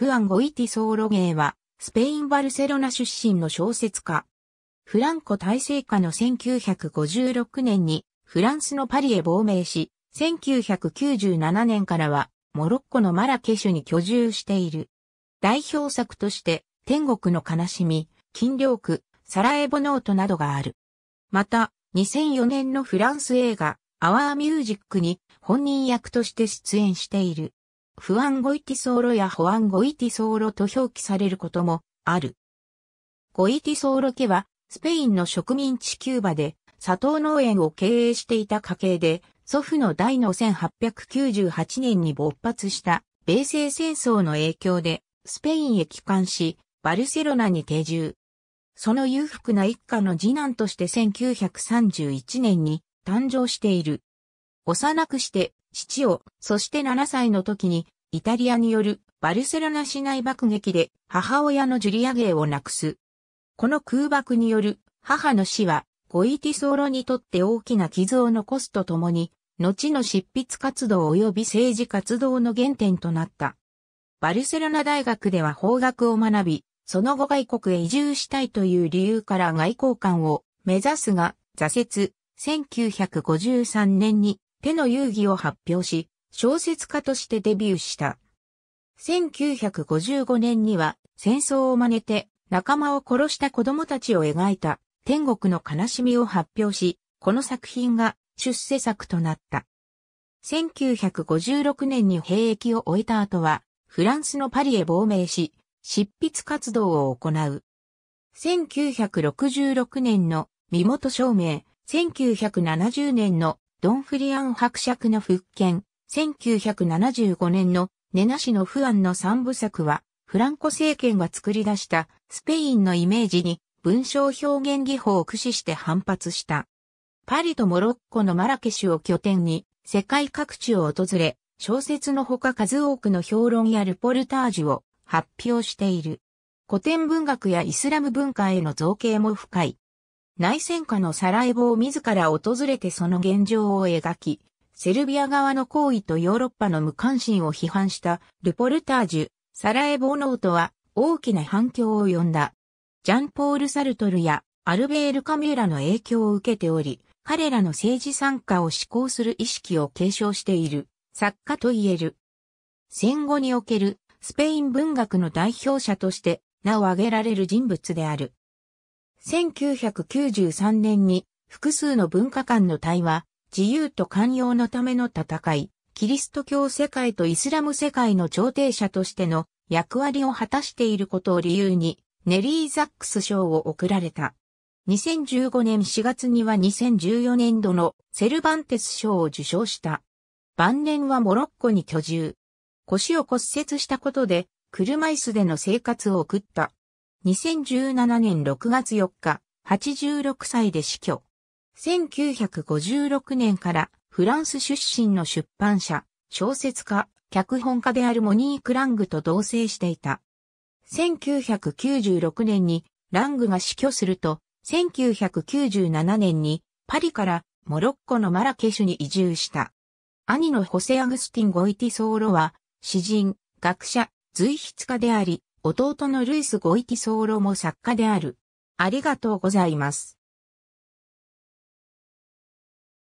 フアン・ゴイティ・ソーロゲーは、スペイン・バルセロナ出身の小説家。フランコ体制下の1956年に、フランスのパリへ亡命し、1997年からは、モロッコのマラケシュに居住している。代表作として、天国の悲しみ、金領区、サラエボノートなどがある。また、2004年のフランス映画、アワーミュージックに本人役として出演している。フアンゴイティソーロやホアンゴイティソーロと表記されることもある。ゴイティソーロ家は、スペインの植民地キューバで、砂糖農園を経営していた家系で、祖父の代の1898年に勃発した米西戦争の影響で、スペインへ帰還し、バルセロナに定住。その裕福な一家の次男として1931年に誕生している。幼くして父を、そして7歳の時に、イタリアによるバルセロナ市内爆撃で母親のジュリア芸をなくす。この空爆による母の死は、ゴイティソーロにとって大きな傷を残すとともに、後の執筆活動及び政治活動の原点となった。バルセロナ大学では法学を学び、その後外国へ移住したいという理由から外交官を目指すが、挫折、1953年に手の遊戯を発表し、小説家としてデビューした。1955年には戦争を真似て仲間を殺した子供たちを描いた天国の悲しみを発表し、この作品が出世作となった。1956年に兵役を終えた後は、フランスのパリへ亡命し、執筆活動を行う。1966年の身元証明、1970年のドンフリアン伯爵の復権、1975年のネナ氏の不安の三部作は、フランコ政権が作り出したスペインのイメージに文章表現技法を駆使して反発した。パリとモロッコのマラケシュを拠点に世界各地を訪れ、小説のほか数多くの評論やルポルタージュを発表している。古典文学やイスラム文化への造形も深い。内戦下のサラエボを自ら訪れてその現状を描き、セルビア側の行為とヨーロッパの無関心を批判したルポルタージュ、サラエボノートは大きな反響を呼んだ。ジャンポール・サルトルやアルベール・カミュラの影響を受けており、彼らの政治参加を志向する意識を継承している作家と言える。戦後におけるスペイン文学の代表者として名を挙げられる人物である。1993年に複数の文化間の対話、自由と寛容のための戦い、キリスト教世界とイスラム世界の調停者としての役割を果たしていることを理由に、ネリー・ザックス賞を贈られた。2015年4月には2014年度のセルバンテス賞を受賞した。晩年はモロッコに居住。腰を骨折したことで、車椅子での生活を送った。2017年6月4日、86歳で死去。1956年からフランス出身の出版社、小説家、脚本家であるモニーク・ラングと同棲していた。1996年にラングが死去すると、1997年にパリからモロッコのマラケシュに移住した。兄のホセ・アグスティン・ゴイティ・ソーロは、詩人、学者、随筆家であり、弟のルイス・ゴイティソーロも作家である。ありがとうございます。